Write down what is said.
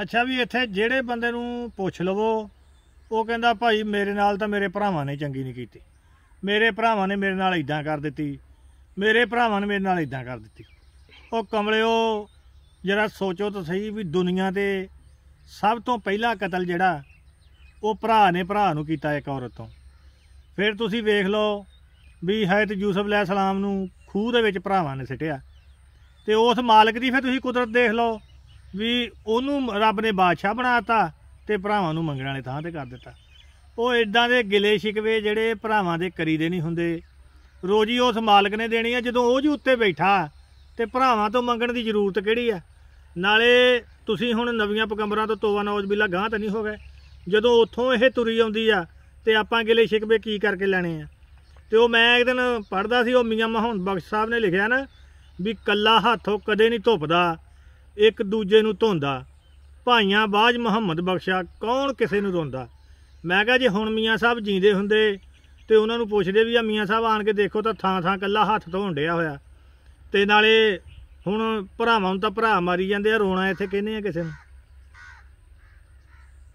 ਅੱਛਾ ਵੀ ਇੱਥੇ ਜਿਹੜੇ ਬੰਦੇ ਨੂੰ ਪੁੱਛ ਲਵੋ ਉਹ ਕਹਿੰਦਾ ਭਾਈ ਮੇਰੇ ਨਾਲ ਤਾਂ ਮੇਰੇ ਭਰਾਵਾਂ ਨੇ ਚੰਗੀ ਨਹੀਂ ਕੀਤੀ ਮੇਰੇ ਭਰਾਵਾਂ ਨੇ ਮੇਰੇ ਨਾਲ ਇਦਾਂ ਕਰ ਦਿੱਤੀ ਮੇਰੇ ਭਰਾਵਾਂ ਨੇ ਮੇਰੇ ਨਾਲ ਇਦਾਂ ਕਰ ਦਿੱਤੀ ਉਹ ਕਮਲਿਓ ਜਰਾ ਸੋਚੋ ਤਾਂ ਸਹੀ ਵੀ ਦੁਨੀਆ ਤੇ ਸਭ ਤੋਂ ਪਹਿਲਾ ਕਤਲ ਜਿਹੜਾ ਉਹ ਭਰਾ ਨੇ ਭਰਾ ਨੂੰ ਕੀਤਾ ਇੱਕ ਔਰਤ ਤੋਂ ਫਿਰ ਤੁਸੀਂ ਵੇਖ ਲਓ ਵੀ ਹਾਇਤ ਯੂਸਫ ਸਲਾਮ ਨੂੰ ਖੂਹ ਦੇ ਵਿੱਚ ਭਰਾਵਾਂ ਨੇ ਸਿੱਟਿਆ ਤੇ ਉਸ ਮਾਲਕ ਦੀ ਫਿਰ ਤੁਸੀਂ ਕੁਦਰਤ ਦੇਖ ਲਓ ਵੀ ਉਹਨੂੰ ਰੱਬ ਨੇ ਬਾਦਸ਼ਾਹ ਬਣਾਤਾ ਤੇ ਭਰਾਵਾਂ ਨੂੰ ਮੰਗਣ ਵਾਲੇ ਥਾਂ ਤੇ ਕਰ ਦਿੱਤਾ ਉਹ ਇਦਾਂ ਦੇ ਗਿਲੇ ਸ਼ਿਕਵੇ ਜਿਹੜੇ ਭਰਾਵਾਂ ਦੇ ਕਰੀਦੇ ਨਹੀਂ ਹੁੰਦੇ ਰੋਜੀ ਉਸ ਮਾਲਕ ਨੇ ਦੇਣੀ ਆ ਜਦੋਂ ਉਹ ਜੀ ਉੱਤੇ ਬੈਠਾ ਤੇ ਭਰਾਵਾਂ ਤੋਂ ਮੰਗਣ ਦੀ ਜ਼ਰੂਰਤ ਕਿਹੜੀ ਆ ਨਾਲੇ ਤੁਸੀਂ ਹੁਣ ਨਵੀਆਂ ਪਗੰਬਰਾਂ ਤੋਂ ਤੋਵਾ ਨੌਜ ਬਿਲਾ ਗਾਂ ਤਾਂ ਨਹੀਂ ਹੋ ਗਏ ਜਦੋਂ ਉੱਥੋਂ ਇਹ ਤੁਰੀ ਆਉਂਦੀ ਆ ਤੇ ਆਪਾਂ ਗਿਲੇ ਸ਼ਿਕਵੇ ਕੀ ਕਰਕੇ ਲੈਣੇ ਆ ਤੇ ਉਹ ਮੈਂ ਇੱਕ ਦਿਨ ਪੜਦਾ ਸੀ ਉਹ ਮੀਆਂ ਮਹੌਂਦ ਬਖਸ਼ ਸਾਹਿਬ ਨੇ ਲਿਖਿਆ ਨਾ ਵੀ ਕੱਲਾ ਹੱਥੋਂ ਕਦੇ ਨਹੀਂ ਧੁੱਪਦਾ ਇੱਕ ਦੂਜੇ ਨੂੰ ਧੋਂਦਾ ਭਾਈਆਂ ਬਾਜ ਮੁਹੰਮਦ ਬਖਸ਼ਾ ਕੌਣ ਕਿਸੇ ਨੂੰ ਧੋਂਦਾ ਮੈਂ ਕਿਹਾ ਜੇ ਹੁਣ ਮੀਆਂ ਸਾਹਿਬ ਜੀਂਦੇ ਹੁੰਦੇ ਤੇ ਉਹਨਾਂ ਨੂੰ ਪੁੱਛਦੇ ਵੀ ਆ ਮੀਆਂ ਸਾਹਿਬ ਆਣ ਕੇ ਦੇਖੋ ਤਾਂ ਥਾਂ ਥਾਂ ਕੱਲਾ ਹੱਥ ਧੋਣ ਡਿਆ ਹੋਇਆ ਤੇ ਨਾਲੇ ਹੁਣ ਭਰਾਵਾਂ ਨੂੰ ਤਾਂ ਭਰਾ ਮਾਰੀ ਜਾਂਦੇ ਆ ਰੋਣਾ ਇੱਥੇ ਕਹਿੰਦੇ ਆ ਕਿਸੇ ਨੂੰ